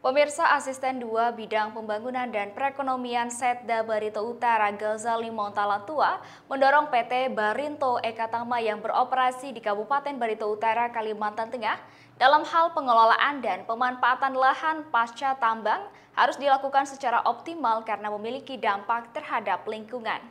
Pemirsa Asisten dua Bidang Pembangunan dan Perekonomian Setda Barito Utara Montala Montalatua mendorong PT Barinto Ekatama yang beroperasi di Kabupaten Barito Utara, Kalimantan Tengah dalam hal pengelolaan dan pemanfaatan lahan pasca tambang harus dilakukan secara optimal karena memiliki dampak terhadap lingkungan.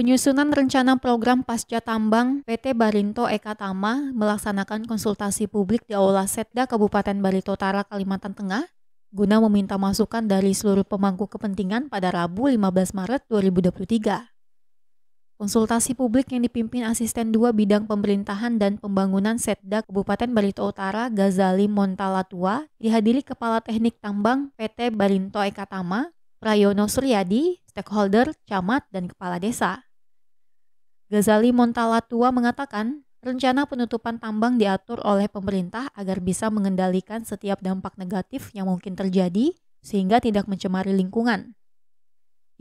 Penyusunan rencana program pasca tambang, PT Barinto Eka Tama melaksanakan konsultasi publik di Aula Setda Kabupaten Barito Utara, Kalimantan Tengah guna meminta masukan dari seluruh pemangku kepentingan pada Rabu 15 Maret 2023. Konsultasi publik yang dipimpin Asisten 2 Bidang Pemerintahan dan Pembangunan Setda Kabupaten Barito Utara Ghazali Montalatua dihadiri Kepala Teknik Tambang PT Barinto Eka Tama Prayono Suryadi, stakeholder, camat, dan kepala desa. Ghazali Montalatua mengatakan, rencana penutupan tambang diatur oleh pemerintah agar bisa mengendalikan setiap dampak negatif yang mungkin terjadi sehingga tidak mencemari lingkungan.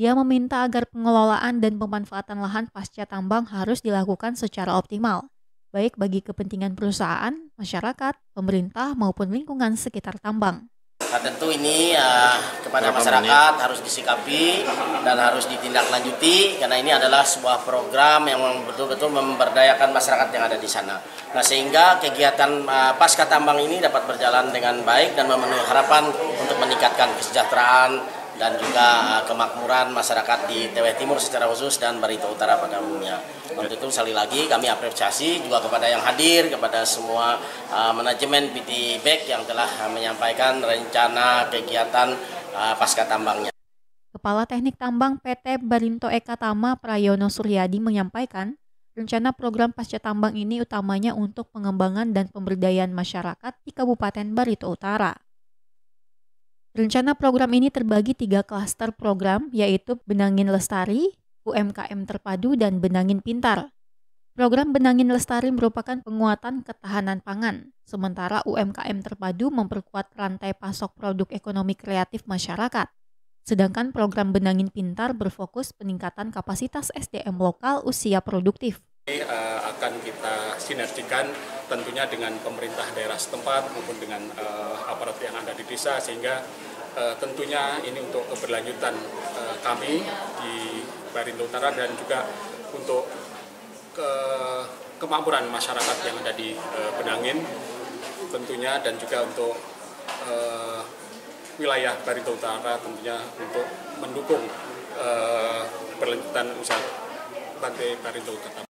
Ia meminta agar pengelolaan dan pemanfaatan lahan pasca tambang harus dilakukan secara optimal, baik bagi kepentingan perusahaan, masyarakat, pemerintah, maupun lingkungan sekitar tambang. Nah tentu ini uh, kepada Berapa masyarakat menit? harus disikapi dan harus ditindaklanjuti karena ini adalah sebuah program yang betul-betul memberdayakan masyarakat yang ada di sana. Nah sehingga kegiatan uh, pasca tambang ini dapat berjalan dengan baik dan memenuhi harapan untuk meningkatkan kesejahteraan dan juga eh, kemakmuran masyarakat di TW Timur secara khusus dan Barito Utara pada umumnya. Untuk itu sekali lagi kami apresiasi juga kepada yang hadir, kepada semua uh, manajemen PT Bek yang telah menyampaikan rencana kegiatan uh, pasca tambangnya. Kepala Teknik Tambang PT Barinto Eka Tama Prayono Suryadi menyampaikan, rencana program pasca tambang ini utamanya untuk pengembangan dan pemberdayaan masyarakat di Kabupaten Barito Utara. Rencana program ini terbagi tiga klaster program, yaitu Benangin Lestari, UMKM Terpadu, dan Benangin Pintar. Program Benangin Lestari merupakan penguatan ketahanan pangan, sementara UMKM Terpadu memperkuat rantai pasok produk ekonomi kreatif masyarakat. Sedangkan program Benangin Pintar berfokus peningkatan kapasitas SDM lokal usia produktif uh, akan kita sinergikan tentunya dengan pemerintah daerah setempat maupun dengan eh, aparat yang ada di desa sehingga eh, tentunya ini untuk keberlanjutan kami di Barindo Utara dan juga untuk ke kemampuan masyarakat yang ada di Benangin tentunya dan juga untuk wilayah Barito Utara tentunya untuk mendukung uh, perlanjutan usaha Pantai Barito Utara.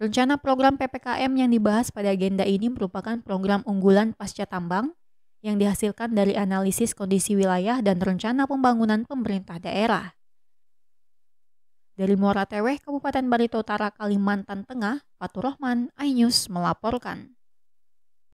Rencana program PPKM yang dibahas pada agenda ini merupakan program unggulan pasca tambang yang dihasilkan dari analisis kondisi wilayah dan rencana pembangunan pemerintah daerah. Dari Muara Teweh, Kabupaten Barito Utara, Kalimantan Tengah, Fatur Rahman, iNews melaporkan.